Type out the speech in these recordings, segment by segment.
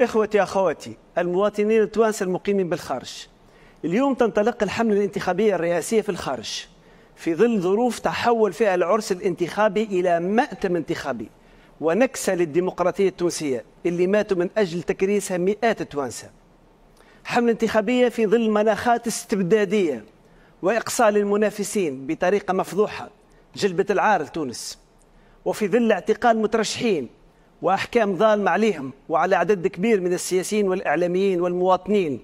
إخوتي أخواتي المواطنين التوانسة المقيمين بالخارج اليوم تنطلق الحملة الانتخابية الرئاسية في الخارج في ظل ظروف تحول فيها العرس الانتخابي إلى مأتم انتخابي ونكسة للديمقراطية التونسية اللي ماتوا من أجل تكريسها مئات التوانسة حملة انتخابية في ظل مناخات استبدادية وإقصاء للمنافسين بطريقة مفضوحة جلبة العار لتونس وفي ظل اعتقال مترشحين وأحكام ظالمة عليهم وعلى عدد كبير من السياسيين والإعلاميين والمواطنين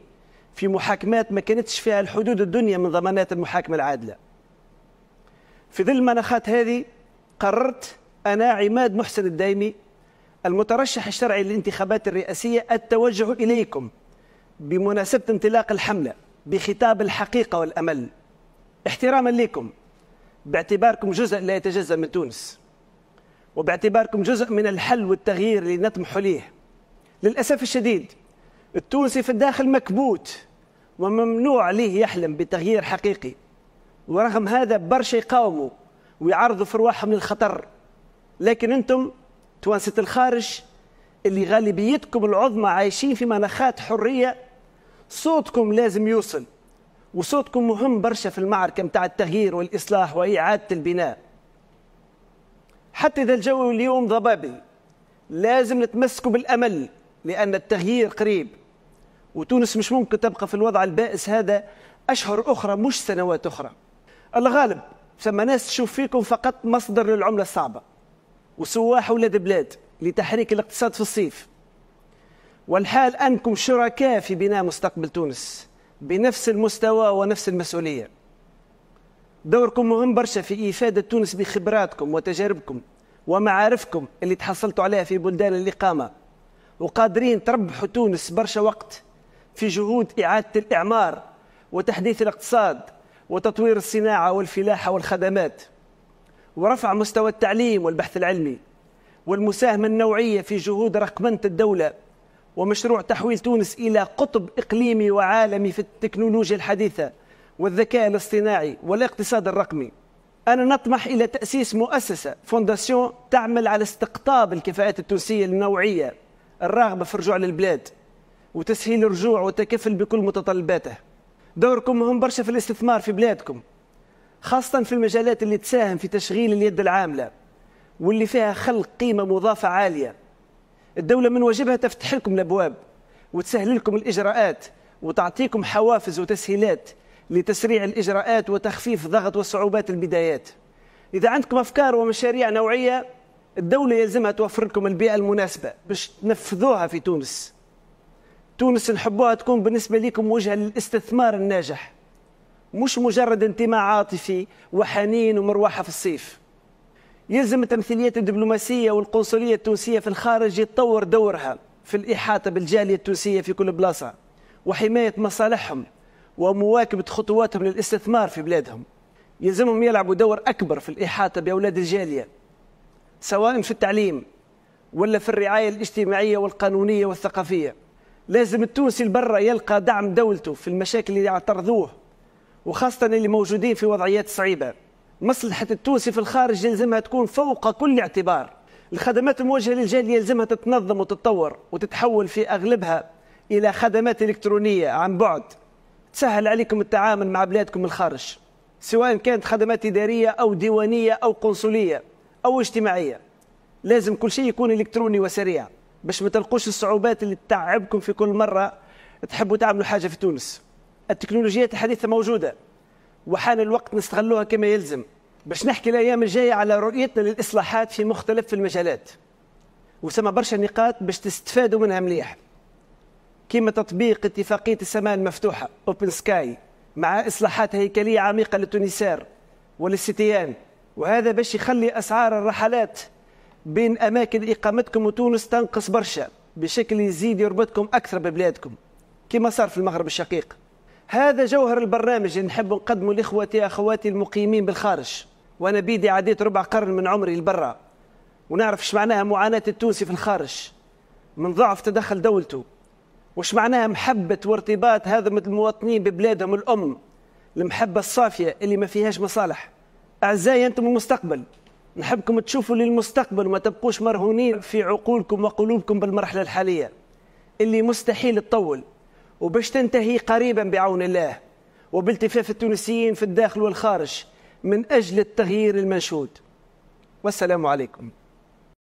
في محاكمات ما كانتش فيها الحدود الدنيا من ضمانات المحاكمة العادلة في ظل المناخات هذه قررت أنا عماد محسن الدايمي المترشح الشرعي للانتخابات الرئاسية التوجه إليكم بمناسبة انطلاق الحملة بخطاب الحقيقة والأمل احتراما لكم باعتباركم جزء لا يتجزأ من تونس وباعتباركم جزء من الحل والتغيير اللي نطمحوا ليه للأسف الشديد التونسي في الداخل مكبوت وممنوع ليه يحلم بتغيير حقيقي ورغم هذا برشا يقاوموا ويعرضوا في رواحهم للخطر لكن انتم توانسة الخارج اللي غالبيتكم العظمى عايشين في مناخات حرية صوتكم لازم يوصل وصوتكم مهم برشا في المعركة متاع التغيير والإصلاح وإعادة البناء حتى إذا الجو اليوم ضبابي لازم نتمسكوا بالأمل لأن التغيير قريب وتونس مش ممكن تبقى في الوضع البائس هذا أشهر أخرى مش سنوات أخرى الله غالب ثم ناس تشوف فيكم فقط مصدر للعملة الصعبة وسواح ولاد بلاد لتحريك الاقتصاد في الصيف والحال أنكم شركاء في بناء مستقبل تونس بنفس المستوى ونفس المسؤولية دوركم مهم برشا في إفادة تونس بخبراتكم وتجاربكم ومعارفكم اللي تحصلتوا عليها في بلدان الإقامة وقادرين تربحوا تونس برشا وقت في جهود إعادة الإعمار وتحديث الاقتصاد وتطوير الصناعة والفلاحة والخدمات ورفع مستوى التعليم والبحث العلمي والمساهمة النوعية في جهود رقمنة الدولة ومشروع تحويل تونس إلى قطب إقليمي وعالمي في التكنولوجيا الحديثة والذكاء الاصطناعي والاقتصاد الرقمي أنا نطمح إلى تأسيس مؤسسة فونداسيون تعمل على استقطاب الكفاءات التونسية النوعية الراغبة في الرجوع للبلاد وتسهيل الرجوع والتكفل بكل متطلباته دوركم مهم برشا في الاستثمار في بلادكم خاصة في المجالات اللي تساهم في تشغيل اليد العاملة واللي فيها خلق قيمة مضافة عالية الدولة من واجبها تفتح لكم الأبواب وتسهل لكم الإجراءات وتعطيكم حوافز وتسهيلات لتسريع الإجراءات وتخفيف ضغط وصعوبات البدايات إذا عندكم أفكار ومشاريع نوعية الدولة يلزمها توفر لكم البيئة المناسبة باش تنفذوها في تونس تونس نحبوها تكون بالنسبة لكم وجهة للاستثمار الناجح مش مجرد انتماء عاطفي وحنين ومروحة في الصيف يلزم التمثيليات الدبلوماسية والقنصلية التونسية في الخارج يتطور دورها في الإحاطة بالجالية التونسية في كل بلاصة وحماية مصالحهم ومواكبة خطواتهم للاستثمار في بلادهم يلزمهم يلعبوا دور أكبر في الإحاطة بأولاد الجالية سواء في التعليم ولا في الرعاية الاجتماعية والقانونية والثقافية لازم التونسي البرة يلقى دعم دولته في المشاكل اللي يعترضوه وخاصة اللي موجودين في وضعيات صعيبة مصلحة التونسي في الخارج يلزمها تكون فوق كل اعتبار الخدمات الموجهة للجالية يلزمها تتنظم وتتطور وتتحول في أغلبها إلى خدمات إلكترونية عن بعد تسهل عليكم التعامل مع بلادكم من الخارج سواء كانت خدمات إدارية أو ديوانية أو قنصلية أو اجتماعية لازم كل شيء يكون إلكتروني وسريع باش ما تلقوش الصعوبات اللي تتعبكم في كل مرة تحبوا تعملوا حاجة في تونس التكنولوجيات الحديثة موجودة وحان الوقت نستغلوها كما يلزم باش نحكي الأيام الجاية على رؤيتنا للإصلاحات في مختلف المجالات وسما برشا نقاط باش تستفادوا منها مليح كما تطبيق اتفاقية السماء المفتوحة أوبن سكاي مع إصلاحات هيكلية عميقة للتونسير وللستيان وهذا باش يخلي أسعار الرحلات بين أماكن إقامتكم وتونس تنقص برشا بشكل يزيد يربطكم أكثر ببلادكم كما صار في المغرب الشقيق هذا جوهر البرنامج اللي نحب نقدمه لإخوتي أخواتي المقيمين بالخارج وأنا بيدي عديت ربع قرن من عمري لبرا ونعرف ايش معناها معاناة التونسي في الخارج من ضعف تدخل دولته وش معناها محبة وارتباط هذا المواطنين ببلادهم الأم المحبة الصافية اللي ما فيهاش مصالح أعزائي أنتم المستقبل نحبكم تشوفوا للمستقبل وما تبقوش مرهونين في عقولكم وقلوبكم بالمرحلة الحالية اللي مستحيل تطول وباش تنتهي قريبا بعون الله وبالتفاف التونسيين في الداخل والخارج من أجل التغيير المنشود والسلام عليكم